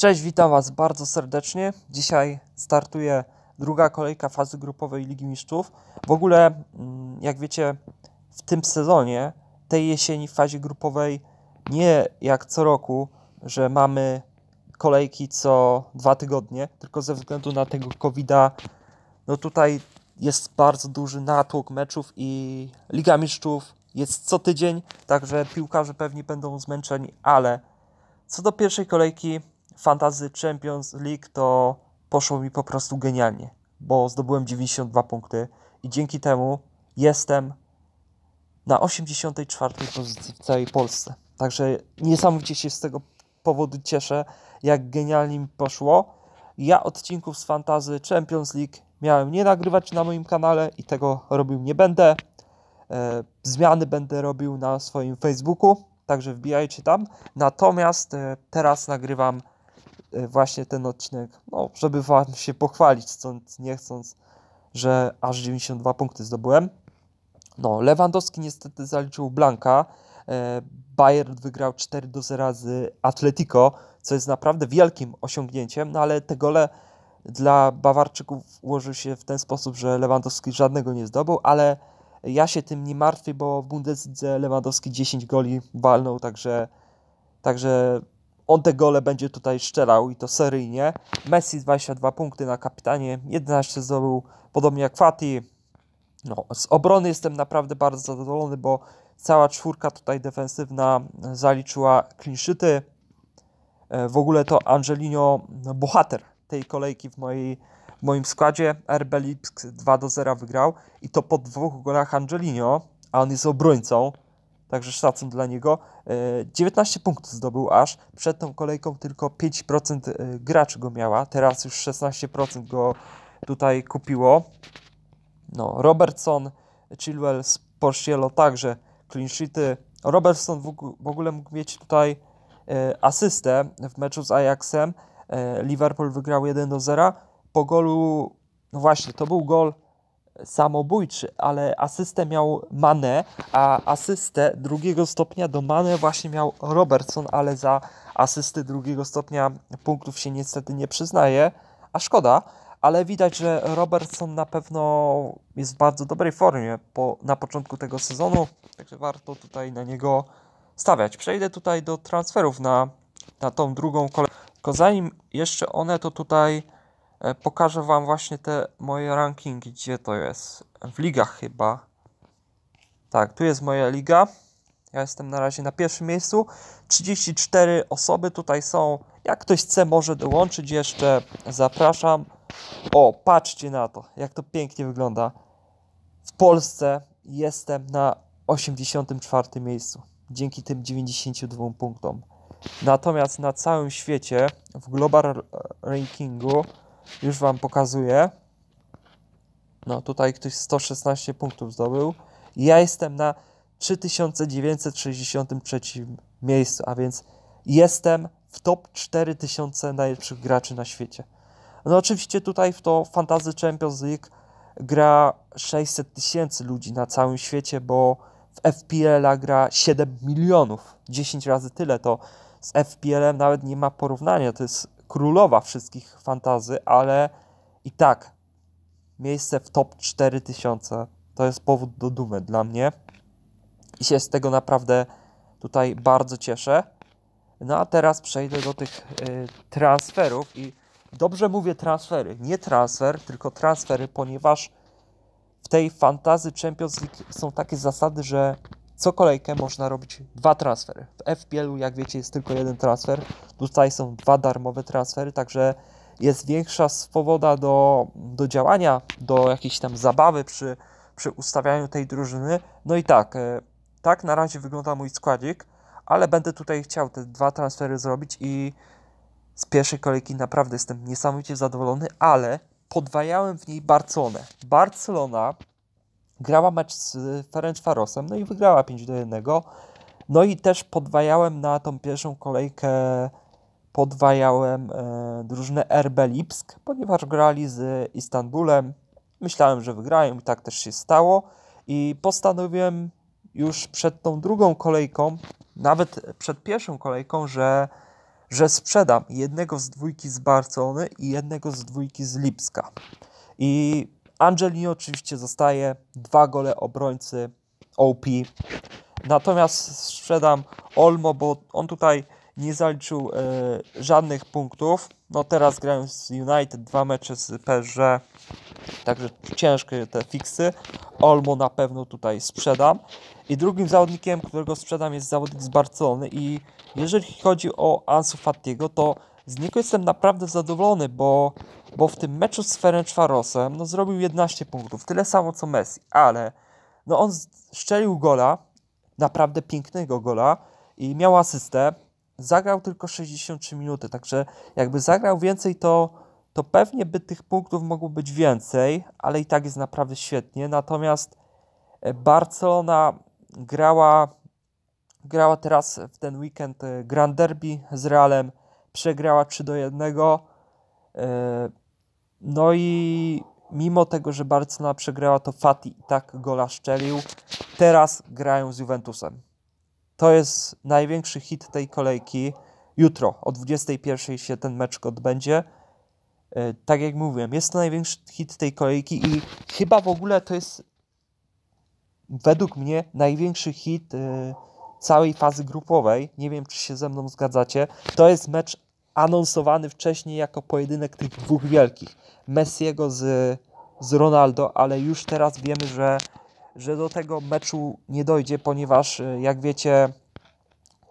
Cześć, witam Was bardzo serdecznie. Dzisiaj startuje druga kolejka fazy grupowej Ligi Mistrzów. W ogóle, mm, jak wiecie, w tym sezonie, tej jesieni w fazie grupowej, nie jak co roku, że mamy kolejki co dwa tygodnie, tylko ze względu na tego covid no tutaj jest bardzo duży natłok meczów i Liga Mistrzów jest co tydzień, także piłkarze pewnie będą zmęczeni, ale co do pierwszej kolejki, Fantasy Champions League to poszło mi po prostu genialnie, bo zdobyłem 92 punkty i dzięki temu jestem na 84 pozycji w całej Polsce. Także niesamowicie się z tego powodu cieszę, jak genialnie mi poszło. Ja odcinków z Fantazy Champions League miałem nie nagrywać na moim kanale i tego robił nie będę. E, zmiany będę robił na swoim Facebooku, także wbijajcie tam. Natomiast e, teraz nagrywam Y, właśnie ten odcinek, no, żeby wam się pochwalić, chcąc, nie chcąc, że aż 92 punkty zdobyłem. No, Lewandowski niestety zaliczył Blanka. Y, Bayern wygrał 4 do 0 z Atletico, co jest naprawdę wielkim osiągnięciem, no ale te gole dla Bawarczyków ułożył się w ten sposób, że Lewandowski żadnego nie zdobył, ale ja się tym nie martwię, bo w Bundesliga Lewandowski 10 goli walnął, także, także on te gole będzie tutaj szczerał i to seryjnie. Messi 22 punkty na kapitanie, 11 zdobył, podobnie jak Fati. No, z obrony jestem naprawdę bardzo zadowolony, bo cała czwórka tutaj defensywna zaliczyła klinszyty. E, w ogóle to Angelino no, bohater tej kolejki w, mojej, w moim składzie. RB Lipsk 2 do 0 wygrał i to po dwóch golach Angelino, a on jest obrońcą Także szacun dla niego. 19 e, punktów zdobył aż. Przed tą kolejką tylko 5% e, graczy go miała. Teraz już 16% go tutaj kupiło. No, Robertson, Chilwell, Porcielo także clean sheety. Robertson w ogóle mógł mieć tutaj e, asystę w meczu z Ajaxem. Liverpool wygrał 1 do 0. Po golu, no właśnie, to był gol samobójczy, ale asystę miał Mane, a asystę drugiego stopnia do Mane właśnie miał Robertson, ale za asysty drugiego stopnia punktów się niestety nie przyznaje, a szkoda, ale widać, że Robertson na pewno jest w bardzo dobrej formie po, na początku tego sezonu, także warto tutaj na niego stawiać. Przejdę tutaj do transferów na, na tą drugą kolejkę. Tylko zanim jeszcze one, to tutaj E, pokażę Wam właśnie te moje rankingi, gdzie to jest. W ligach chyba. Tak, tu jest moja liga. Ja jestem na razie na pierwszym miejscu. 34 osoby tutaj są. Jak ktoś chce, może dołączyć jeszcze. Zapraszam. O, patrzcie na to, jak to pięknie wygląda. W Polsce jestem na 84 miejscu. Dzięki tym 92 punktom. Natomiast na całym świecie w Global Rankingu już Wam pokazuję. No tutaj ktoś 116 punktów zdobył. Ja jestem na 3963 miejscu, a więc jestem w top 4000 najlepszych graczy na świecie. No oczywiście tutaj w to Fantasy Champions League gra 600 tysięcy ludzi na całym świecie, bo w FPL-a gra 7 milionów, 10 razy tyle, to z FPL-em nawet nie ma porównania, to jest królowa wszystkich fantazy, ale i tak miejsce w top 4000 to jest powód do dumy dla mnie i się z tego naprawdę tutaj bardzo cieszę. No a teraz przejdę do tych y, transferów i dobrze mówię transfery, nie transfer, tylko transfery, ponieważ w tej fantazy Champions League są takie zasady, że co kolejkę można robić dwa transfery. W FPL-u, jak wiecie, jest tylko jeden transfer. Tutaj są dwa darmowe transfery, także jest większa swoboda do, do działania, do jakiejś tam zabawy przy, przy ustawianiu tej drużyny. No i tak, e, tak na razie wygląda mój składzik, ale będę tutaj chciał te dwa transfery zrobić i z pierwszej kolejki naprawdę jestem niesamowicie zadowolony, ale podwajałem w niej Barcelonę. Barcelona grała mecz z Ferenc Farosem, no i wygrała 5 do 1. No i też podwajałem na tą pierwszą kolejkę, podwajałem e, drużynę RB Lipsk, ponieważ grali z Istanbulem. Myślałem, że wygrają i tak też się stało. I postanowiłem już przed tą drugą kolejką, nawet przed pierwszą kolejką, że, że sprzedam jednego z dwójki z Barcelony i jednego z dwójki z Lipska. I Angelino oczywiście zostaje, dwa gole obrońcy OP. Natomiast sprzedam Olmo, bo on tutaj nie zaliczył e, żadnych punktów. No teraz grają z United dwa mecze z PSG, także ciężkie te fiksy. Olmo na pewno tutaj sprzedam. I drugim zawodnikiem, którego sprzedam jest zawodnik z Barcelony i jeżeli chodzi o Ansu Fatiego, to z niego jestem naprawdę zadowolony, bo bo w tym meczu z Ferencvarosem no, zrobił 11 punktów, tyle samo co Messi, ale no, on strzelił gola, naprawdę pięknego gola i miał asystę, zagrał tylko 63 minuty, także jakby zagrał więcej, to, to pewnie by tych punktów mogło być więcej, ale i tak jest naprawdę świetnie, natomiast e, Barcelona grała, grała teraz w ten weekend e, Grand Derby z Realem, przegrała 3 do 1, no i mimo tego, że Barcelona przegrała, to Fati i tak gola szczelił. Teraz grają z Juventusem. To jest największy hit tej kolejki. Jutro o 21.00 się ten mecz odbędzie. E, tak jak mówiłem, jest to największy hit tej kolejki i chyba w ogóle to jest według mnie największy hit e, całej fazy grupowej. Nie wiem, czy się ze mną zgadzacie. To jest mecz anonsowany wcześniej jako pojedynek tych dwóch wielkich. Messiego z, z Ronaldo, ale już teraz wiemy, że, że do tego meczu nie dojdzie, ponieważ e, jak wiecie,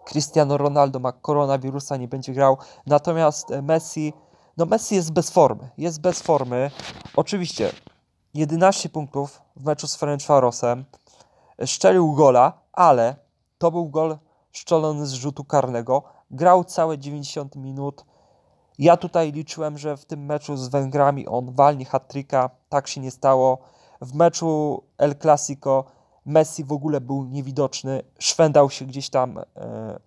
Cristiano Ronaldo ma koronawirusa, nie będzie grał. Natomiast e, Messi, no Messi jest bez formy, jest bez formy. Oczywiście 11 punktów w meczu z Ferencvarosem, e, szczelił gola, ale to był gol szczelony z rzutu karnego, Grał całe 90 minut. Ja tutaj liczyłem, że w tym meczu z Węgrami on walnie hat Tak się nie stało. W meczu El Clasico Messi w ogóle był niewidoczny. Szwendał się gdzieś tam e,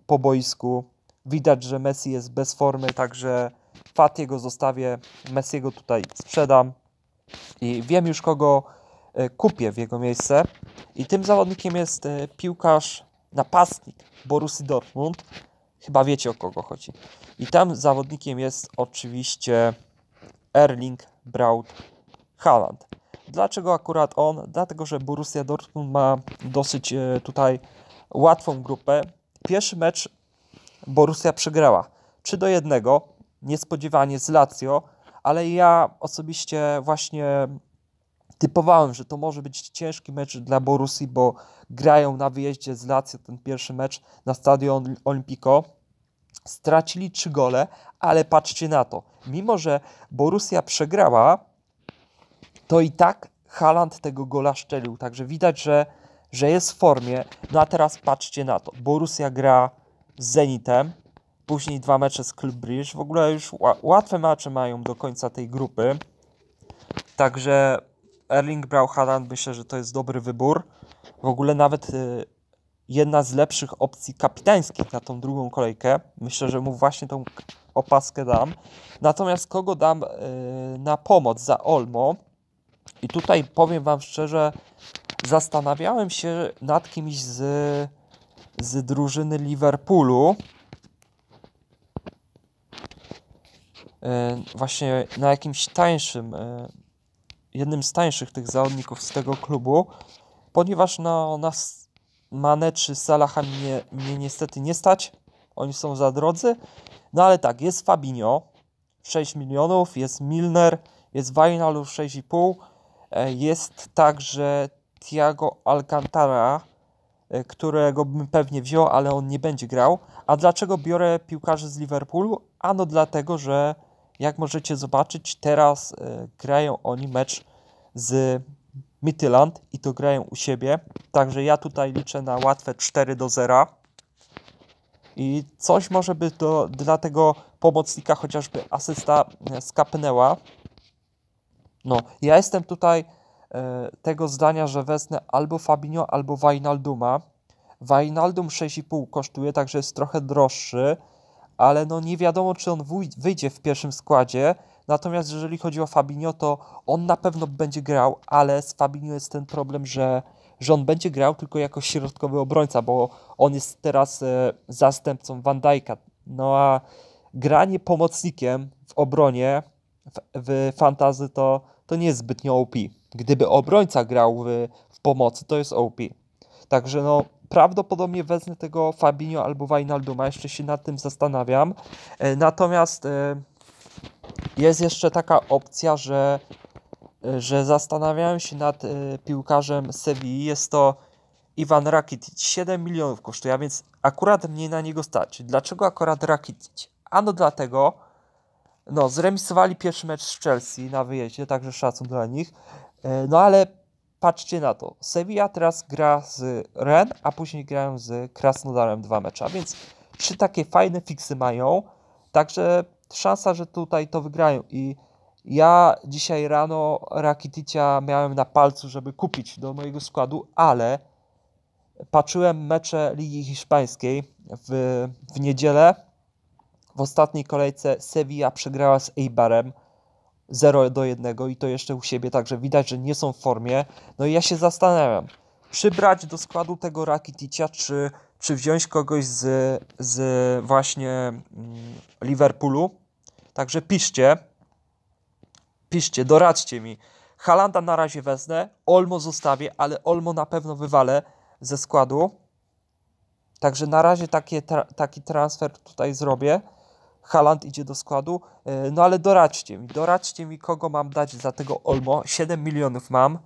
po boisku. Widać, że Messi jest bez formy, także Fatiego zostawię. Messiego tutaj sprzedam. I wiem już, kogo e, kupię w jego miejsce. I tym zawodnikiem jest e, piłkarz, napastnik Borusy Dortmund, Chyba wiecie o kogo chodzi. I tam zawodnikiem jest oczywiście Erling Braut Haaland. Dlaczego akurat on? Dlatego, że Borussia Dortmund ma dosyć e, tutaj łatwą grupę. Pierwszy mecz Borussia przegrała 3 do 1, niespodziewanie z Lazio, ale ja osobiście właśnie typowałem, że to może być ciężki mecz dla Borusi, bo grają na wyjeździe z Lazio ten pierwszy mecz na stadion Olimpico. Stracili trzy gole, ale patrzcie na to. Mimo, że Borussia przegrała, to i tak Haland tego gola szczelił. Także widać, że, że jest w formie. No a teraz patrzcie na to. Borussia gra z Zenitem, później dwa mecze z Club Bridge. W ogóle już łatwe mecze mają do końca tej grupy. Także Erling Braut Haaland myślę, że to jest dobry wybór. W ogóle nawet y, jedna z lepszych opcji kapitańskich na tą drugą kolejkę. Myślę, że mu właśnie tą opaskę dam. Natomiast kogo dam y, na pomoc za Olmo? I tutaj powiem Wam szczerze, zastanawiałem się nad kimś z, z drużyny Liverpoolu. Y, właśnie na jakimś tańszym jednym z tańszych tych załodników z tego klubu, ponieważ na nas Mane czy Salaha mnie, mnie niestety nie stać, oni są za drodzy, no ale tak, jest Fabinho, 6 milionów, jest Milner, jest Wajnal 6,5, e, jest także Thiago Alcantara, e, którego bym pewnie wziął, ale on nie będzie grał. A dlaczego biorę piłkarzy z Liverpoolu? Ano dlatego, że jak możecie zobaczyć, teraz e, grają oni mecz z Mityland i to grają u siebie. Także ja tutaj liczę na łatwe 4 do 0. I coś może by to dla tego pomocnika chociażby asysta e, skapnęła. No, ja jestem tutaj e, tego zdania, że wezmę albo Fabinho, albo Wijnalduma. Wijnaldum 6,5 kosztuje, także jest trochę droższy ale no nie wiadomo, czy on wyjdzie w pierwszym składzie. Natomiast jeżeli chodzi o Fabinho, to on na pewno będzie grał, ale z Fabinho jest ten problem, że, że on będzie grał tylko jako środkowy obrońca, bo on jest teraz e, zastępcą Van Dijk'a. No a granie pomocnikiem w obronie w, w fantazy to, to nie jest zbytnio OP. Gdyby obrońca grał w, w pomocy, to jest OP. Także no, prawdopodobnie wezmę tego Fabinho albo Wijnalduma, jeszcze się nad tym zastanawiam. E, natomiast e, jest jeszcze taka opcja, że, e, że zastanawiałem się nad piłkarzem Sewilli, jest to Iwan Rakitic, 7 milionów kosztuje, a więc akurat mnie na niego stać. Dlaczego akurat Rakitic? Ano dlatego, no zremisowali pierwszy mecz z Chelsea na wyjeździe, także szacun dla nich, no ale patrzcie na to. Sevilla teraz gra z Ren, a później grają z Krasnodarem dwa mecze, więc trzy takie fajne fiksy mają, także szansa, że tutaj to wygrają i ja dzisiaj rano Rakiticia miałem na palcu, żeby kupić do mojego składu, ale patrzyłem mecze Ligi Hiszpańskiej w, w niedzielę. W ostatniej kolejce Sevilla przegrała z Eibarem 0 do 1 i to jeszcze u siebie, także widać, że nie są w formie. No i ja się zastanawiam, przybrać do składu tego Rakiticia, czy, czy wziąć kogoś z, z właśnie mm, Liverpoolu. Także piszcie, piszcie, doradźcie mi. Halanda na razie wezmę, Olmo zostawię, ale Olmo na pewno wywalę ze składu. Także na razie takie, tra taki transfer tutaj zrobię. Haland idzie do składu, e, no ale doradźcie mi, doradźcie mi, kogo mam dać za tego Olmo. 7 milionów mam.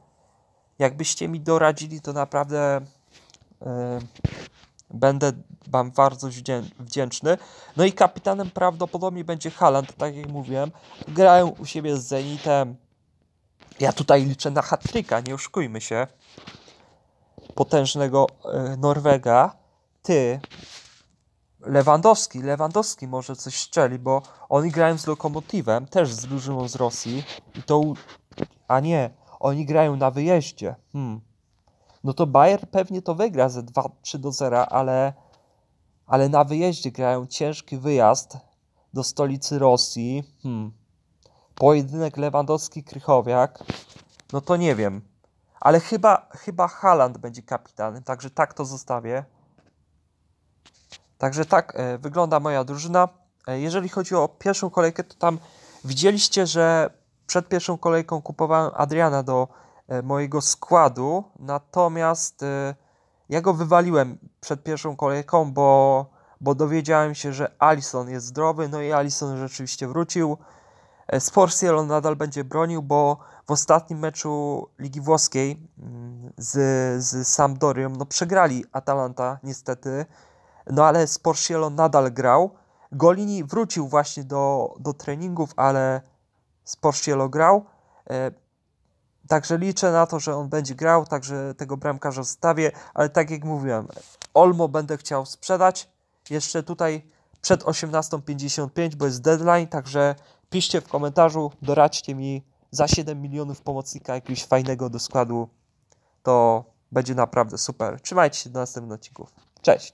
Jakbyście mi doradzili, to naprawdę yy, będę Wam bardzo wdzięczny. No i kapitanem prawdopodobnie będzie Haland, tak jak mówiłem. Grają u siebie z Zenitem. Ja tutaj liczę na hatryka, nie oszukujmy się. Potężnego yy, Norwega. Ty, Lewandowski, Lewandowski może coś szczeli, bo oni grają z Lokomotywem, też z drużyną z Rosji i to... A nie, oni grają na wyjeździe. Hmm. No to Bayern pewnie to wygra ze 2-3 do 0, ale, ale na wyjeździe grają ciężki wyjazd do stolicy Rosji. Hmm. Pojedynek Lewandowski-Krychowiak. No to nie wiem. Ale chyba, chyba Haland będzie kapitanem, także tak to zostawię. Także tak e, wygląda moja drużyna. E, jeżeli chodzi o pierwszą kolejkę, to tam widzieliście, że przed pierwszą kolejką kupowałem Adriana do e, mojego składu, natomiast ja go wywaliłem przed pierwszą kolejką, bo, bo dowiedziałem się, że Alison jest zdrowy, no i Alison rzeczywiście wrócił. Z on nadal będzie bronił, bo w ostatnim meczu Ligi Włoskiej mm, z, z Sampdorią, no przegrali Atalanta niestety, no ale Sporcielo nadal grał. Golini wrócił właśnie do, do treningów, ale Sporcielo grał. E, także liczę na to, że on będzie grał, także tego bramkarza zostawię, ale tak jak mówiłem, Olmo będę chciał sprzedać jeszcze tutaj przed 18.55, bo jest deadline, także piszcie w komentarzu, doradźcie mi za 7 milionów pomocnika jakiegoś fajnego do składu, to będzie naprawdę super. Trzymajcie się do następnych odcinków. Cześć!